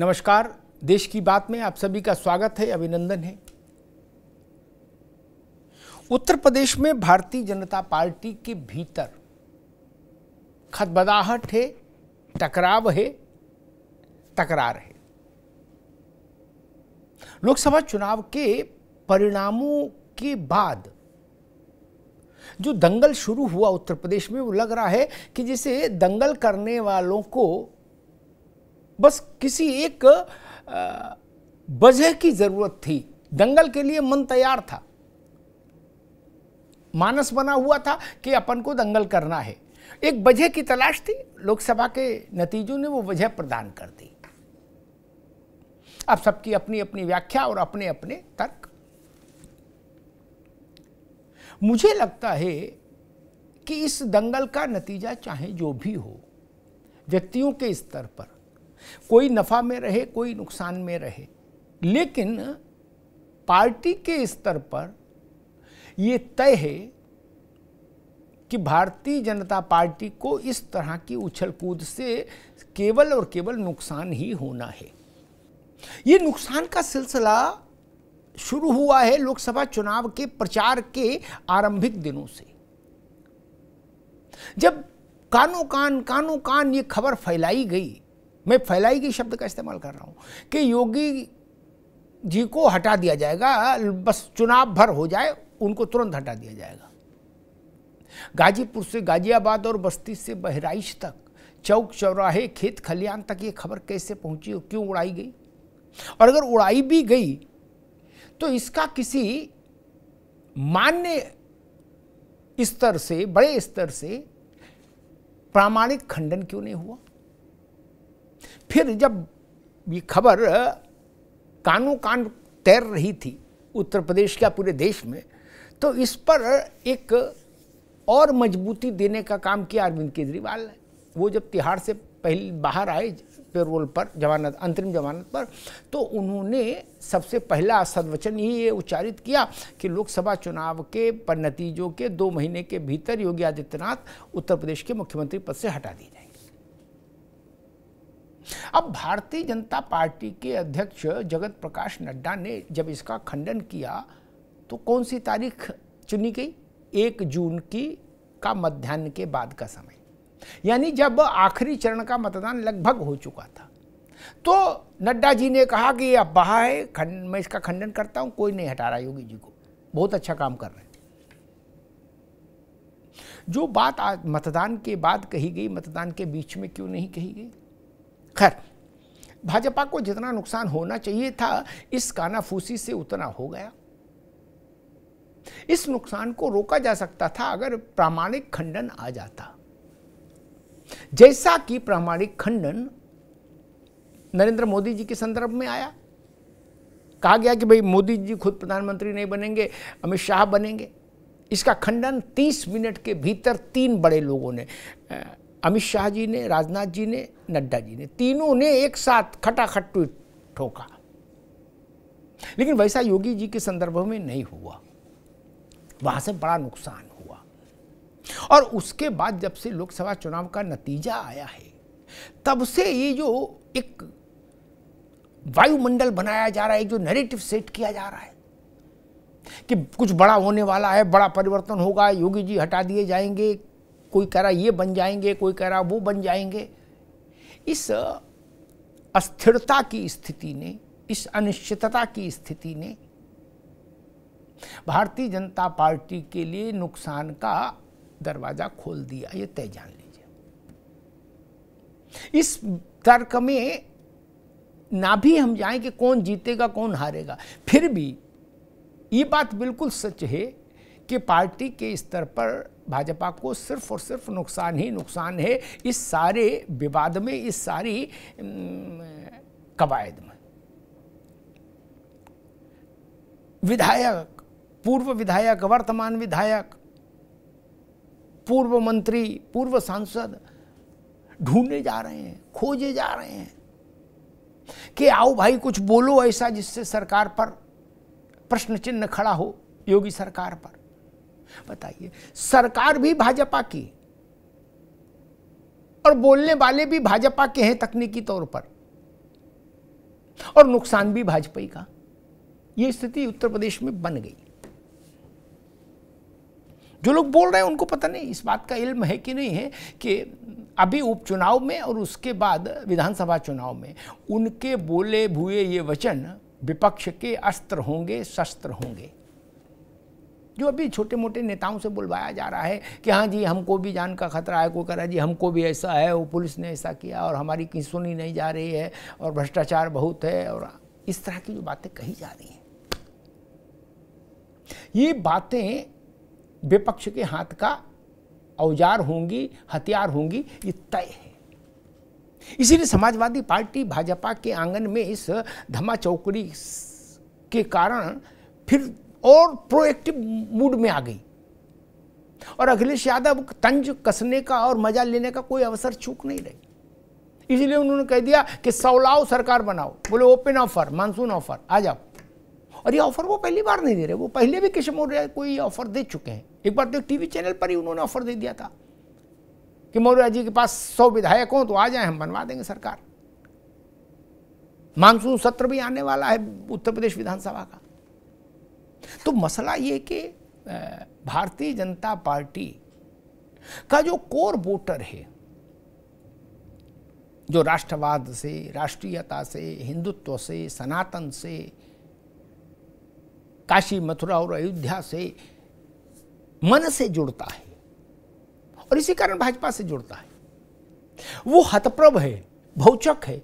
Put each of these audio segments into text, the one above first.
नमस्कार देश की बात में आप सभी का स्वागत है अभिनंदन है उत्तर प्रदेश में भारतीय जनता पार्टी के भीतर खतबदाहट है टकराव है तकरार है लोकसभा चुनाव के परिणामों के बाद जो दंगल शुरू हुआ उत्तर प्रदेश में वो लग रहा है कि जिसे दंगल करने वालों को बस किसी एक वजह की जरूरत थी दंगल के लिए मन तैयार था मानस बना हुआ था कि अपन को दंगल करना है एक वजह की तलाश थी लोकसभा के नतीजों ने वो वजह प्रदान कर दी अब सबकी अपनी अपनी व्याख्या और अपने अपने तर्क मुझे लगता है कि इस दंगल का नतीजा चाहे जो भी हो व्यक्तियों के स्तर पर कोई नफ़ा में रहे कोई नुकसान में रहे लेकिन पार्टी के स्तर पर ये तय है कि भारतीय जनता पार्टी को इस तरह की उछल कूद से केवल और केवल नुकसान ही होना है ये नुकसान का सिलसिला शुरू हुआ है लोकसभा चुनाव के प्रचार के आरंभिक दिनों से जब कानों कान कानों कान ये खबर फैलाई गई मैं फैलाई गई शब्द का इस्तेमाल कर रहा हूँ कि योगी जी को हटा दिया जाएगा बस चुनाव भर हो जाए उनको तुरंत हटा दिया जाएगा गाजीपुर से गाजियाबाद और बस्ती से बहराइच तक चौक चौराहे खेत खलियान तक ये खबर कैसे पहुंची और क्यों उड़ाई गई और अगर उड़ाई भी गई तो इसका किसी मान्य स्तर से बड़े स्तर से प्रामाणिक खंडन क्यों नहीं हुआ फिर जब ये खबर कानों कान तैर रही थी उत्तर प्रदेश क्या पूरे देश में तो इस पर एक और मजबूती देने का काम किया अरविंद केजरीवाल ने वो जब तिहाड़ से पहले बाहर आए पेरोल पर जमानत अंतरिम जमानत पर तो उन्होंने सबसे पहला सदवचन ही ये उच्चारित किया कि लोकसभा चुनाव के पर नतीजों के दो महीने के भीतर योगी आदित्यनाथ उत्तर प्रदेश के मुख्यमंत्री पद से हटा दिए जाएंगे अब भारतीय जनता पार्टी के अध्यक्ष जगत प्रकाश नड्डा ने जब इसका खंडन किया तो कौन सी तारीख चुनी गई एक जून की का मध्यान्ह के बाद का समय यानी जब आखिरी चरण का मतदान लगभग हो चुका था तो नड्डा जी ने कहा कि अब बहा है खंड मैं इसका खंडन करता हूं कोई नहीं हटा रहा योगी जी को बहुत अच्छा काम कर रहे हैं जो बात आज मतदान के बाद कही गई मतदान के बीच में क्यों नहीं कही गई खैर भाजपा को जितना नुकसान होना चाहिए था इस कानाफूसी से उतना हो गया इस नुकसान को रोका जा सकता था अगर प्रामाणिक खंडन आ जाता जैसा कि प्रामाणिक खंडन नरेंद्र मोदी जी के संदर्भ में आया कहा गया कि भाई मोदी जी खुद प्रधानमंत्री नहीं बनेंगे अमित शाह बनेंगे इसका खंडन 30 मिनट के भीतर तीन बड़े लोगों ने अमित शाह जी ने राजनाथ जी ने नड्डा जी ने तीनों ने एक साथ खटाखट ट्वीट ठोका लेकिन वैसा योगी जी के संदर्भ में नहीं हुआ वहां से बड़ा नुकसान हुआ और उसके बाद जब से लोकसभा चुनाव का नतीजा आया है तब से ये जो एक वायुमंडल बनाया जा रहा है जो नैरेटिव सेट किया जा रहा है कि कुछ बड़ा होने वाला है बड़ा परिवर्तन होगा योगी जी हटा दिए जाएंगे कोई कह रहा ये बन जाएंगे कोई कह रहा वो बन जाएंगे इस अस्थिरता की स्थिति ने इस अनिश्चितता की स्थिति ने भारतीय जनता पार्टी के लिए नुकसान का दरवाजा खोल दिया ये तय जान लीजिए इस तर्क में ना भी हम जाएं कि कौन जीतेगा कौन हारेगा फिर भी ये बात बिल्कुल सच है कि पार्टी के स्तर पर भाजपा को सिर्फ और सिर्फ नुकसान ही नुकसान है इस सारे विवाद में इस सारी कवायद में विधायक पूर्व विधायक वर्तमान विधायक पूर्व मंत्री पूर्व सांसद ढूंढने जा रहे हैं खोजे जा रहे हैं कि आओ भाई कुछ बोलो ऐसा जिससे सरकार पर प्रश्न चिन्ह खड़ा हो योगी सरकार पर बताइए सरकार भी भाजपा की और बोलने वाले भी भाजपा के हैं तकनीकी तौर पर और नुकसान भी भाजपा का यह स्थिति उत्तर प्रदेश में बन गई जो लोग बोल रहे हैं उनको पता नहीं इस बात का इल्म है कि नहीं है कि अभी उपचुनाव में और उसके बाद विधानसभा चुनाव में उनके बोले भुए ये वचन विपक्ष के अस्त्र होंगे शस्त्र होंगे जो अभी छोटे मोटे नेताओं से बुलवाया जा रहा है कि हाँ जी हमको भी जान का खतरा है कोई कह रहा जी हमको भी ऐसा है वो पुलिस ने ऐसा किया और हमारी कहीं सुनी नहीं जा रही है और भ्रष्टाचार बहुत है और इस तरह की जो बातें कही जा रही हैं ये बातें विपक्ष के हाथ का औजार होंगी हथियार होंगी ये तय है इसीलिए समाजवादी पार्टी भाजपा के आंगन में इस धमा चौकड़ी के कारण फिर और प्रोएक्टिव मूड में आ गई और अखिलेश यादव तंज कसने का और मजा लेने का कोई अवसर चूक नहीं रही इसलिए उन्होंने कह दिया कि सौलाओ सरकार बनाओ बोले ओपन ऑफर मानसून ऑफर आ जाओ और ये ऑफर वो पहली बार नहीं दे रहे वो पहले भी किशन मौर्य को ये ऑफर दे चुके हैं एक बार तो टीवी चैनल पर ही उन्होंने ऑफर दे दिया था कि मौर्य जी के पास सौ विधायक हों तो आ जाए हम बनवा देंगे सरकार मानसून सत्र भी आने वाला है उत्तर प्रदेश विधानसभा का तो मसला ये कि भारतीय जनता पार्टी का जो कोर वोटर है जो राष्ट्रवाद से राष्ट्रीयता से हिंदुत्व से सनातन से काशी मथुरा और अयोध्या से मन से जुड़ता है और इसी कारण भाजपा से जुड़ता है वो हतप्रभ है भौचक है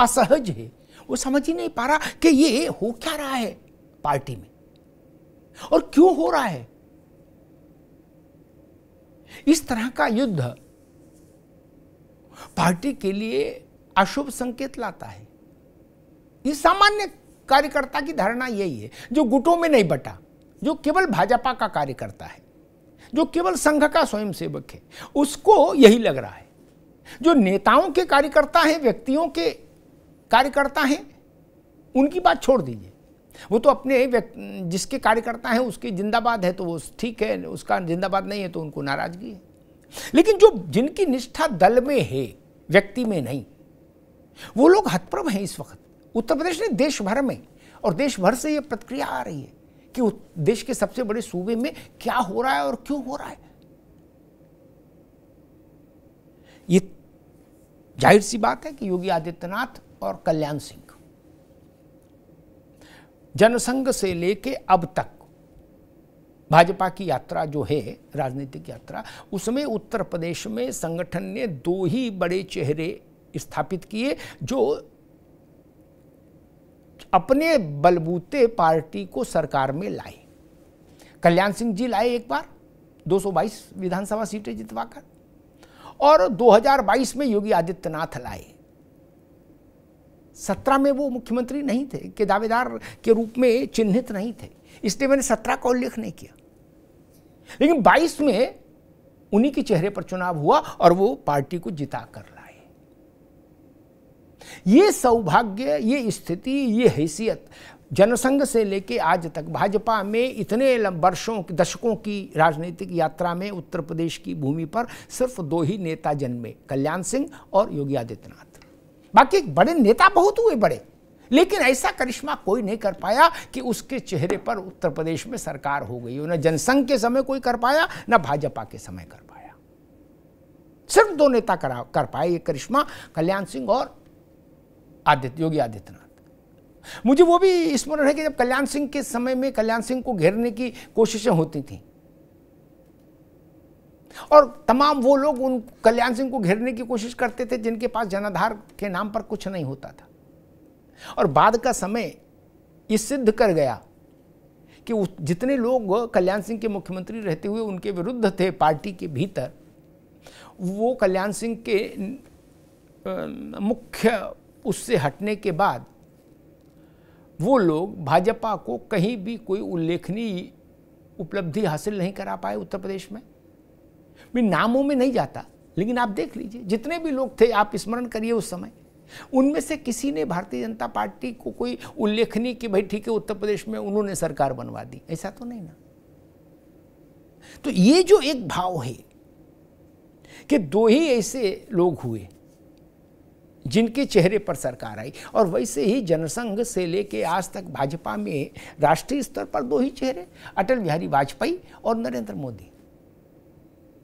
असहज है वो समझ ही नहीं पा रहा कि ये हो क्या रहा है पार्टी में और क्यों हो रहा है इस तरह का युद्ध पार्टी के लिए अशुभ संकेत लाता है ये सामान्य कार्यकर्ता की धारणा यही है जो गुटों में नहीं बटा जो केवल भाजपा का कार्यकर्ता है जो केवल संघ का स्वयंसेवक है उसको यही लग रहा है जो नेताओं के कार्यकर्ता हैं व्यक्तियों के कार्यकर्ता हैं उनकी बात छोड़ दीजिए वो तो अपने जिसके कार्यकर्ता हैं उसकी जिंदाबाद है तो वो ठीक है उसका जिंदाबाद नहीं है तो उनको नाराजगी है लेकिन जो जिनकी निष्ठा दल में है व्यक्ति में नहीं वो लोग हतप्रभ हैं इस वक्त उत्तर प्रदेश ने देश भर में और देश भर से ये प्रतिक्रिया आ रही है कि देश के सबसे बड़े सूबे में क्या हो रहा है और क्यों हो रहा है ये जाहिर सी बात है कि योगी आदित्यनाथ और कल्याण सिंह जनसंघ से लेके अब तक भाजपा की यात्रा जो है राजनीतिक यात्रा उसमें उत्तर प्रदेश में संगठन ने दो ही बड़े चेहरे स्थापित किए जो अपने बलबूते पार्टी को सरकार में लाए कल्याण सिंह जी लाए एक बार 222 विधानसभा सीटें जितवाकर और 2022 में योगी आदित्यनाथ लाए सत्रह में वो मुख्यमंत्री नहीं थे के दावेदार के रूप में चिन्हित नहीं थे इसलिए मैंने सत्रह का उल्लेख नहीं किया लेकिन बाईस में उन्हीं के चेहरे पर चुनाव हुआ और वो पार्टी को जिता कर लाए ये सौभाग्य ये स्थिति ये हैसियत जनसंघ से लेके आज तक भाजपा में इतने वर्षों दशकों की राजनीतिक यात्रा में उत्तर प्रदेश की भूमि पर सिर्फ दो ही नेता जन्मे कल्याण सिंह और योगी आदित्यनाथ बाकी बड़े नेता बहुत हुए बड़े लेकिन ऐसा करिश्मा कोई नहीं कर पाया कि उसके चेहरे पर उत्तर प्रदेश में सरकार हो गई न जनसंघ के समय कोई कर पाया न भाजपा के समय कर पाया सिर्फ दो नेता करा कर पाए ये करिश्मा कल्याण सिंह और आदित्य योगी आदित्यनाथ मुझे वो भी स्मरण है कि जब कल्याण सिंह के समय में कल्याण सिंह को घेरने की कोशिशें होती थी और तमाम वो लोग उन कल्याण सिंह को घेरने की कोशिश करते थे जिनके पास जनाधार के नाम पर कुछ नहीं होता था और बाद का समय ये सिद्ध कर गया कि जितने लोग कल्याण सिंह के मुख्यमंत्री रहते हुए उनके विरुद्ध थे पार्टी के भीतर वो कल्याण सिंह के मुख्य उससे हटने के बाद वो लोग भाजपा को कहीं भी कोई उल्लेखनीय उपलब्धि हासिल नहीं करा पाए उत्तर प्रदेश में भी नामों में नहीं जाता लेकिन आप देख लीजिए जितने भी लोग थे आप स्मरण करिए उस समय उनमें से किसी ने भारतीय जनता पार्टी को कोई उल्लेखनीय कि भाई ठीक है उत्तर प्रदेश में उन्होंने सरकार बनवा दी ऐसा तो नहीं ना तो ये जो एक भाव है कि दो ही ऐसे लोग हुए जिनके चेहरे पर सरकार आई और वैसे ही जनसंघ से लेके आज तक भाजपा में राष्ट्रीय स्तर पर दो ही चेहरे अटल बिहारी वाजपेयी और नरेंद्र मोदी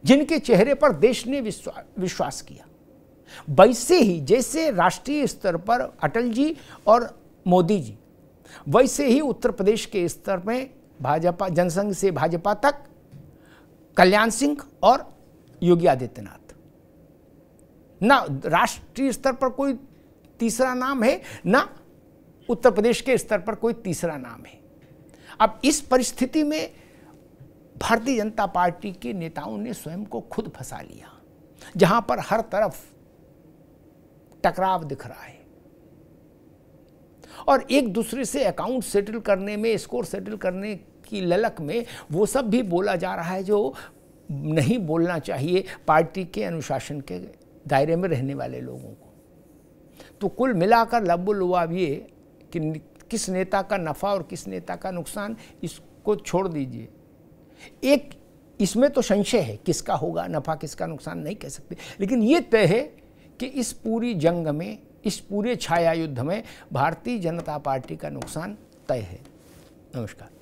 जिनके चेहरे पर देश ने विश्वा, विश्वास किया वैसे ही जैसे राष्ट्रीय स्तर पर अटल जी और मोदी जी वैसे ही उत्तर प्रदेश के स्तर में भाजपा जनसंघ से भाजपा तक कल्याण सिंह और योगी आदित्यनाथ ना राष्ट्रीय स्तर पर कोई तीसरा नाम है ना उत्तर प्रदेश के स्तर पर कोई तीसरा नाम है अब इस परिस्थिति में भारतीय जनता पार्टी के नेताओं ने स्वयं को खुद फंसा लिया जहां पर हर तरफ टकराव दिख रहा है और एक दूसरे से अकाउंट सेटल करने में स्कोर सेटल करने की ललक में वो सब भी बोला जा रहा है जो नहीं बोलना चाहिए पार्टी के अनुशासन के दायरे में रहने वाले लोगों को तो कुल मिलाकर लब्बुलवाब ये कि किस नेता का नफ़ा और किस नेता का नुकसान इसको छोड़ दीजिए एक इसमें तो संशय है किसका होगा नफा किसका नुकसान नहीं कह सकते लेकिन ये तय है कि इस पूरी जंग में इस पूरे छाया युद्ध में भारतीय जनता पार्टी का नुकसान तय है नमस्कार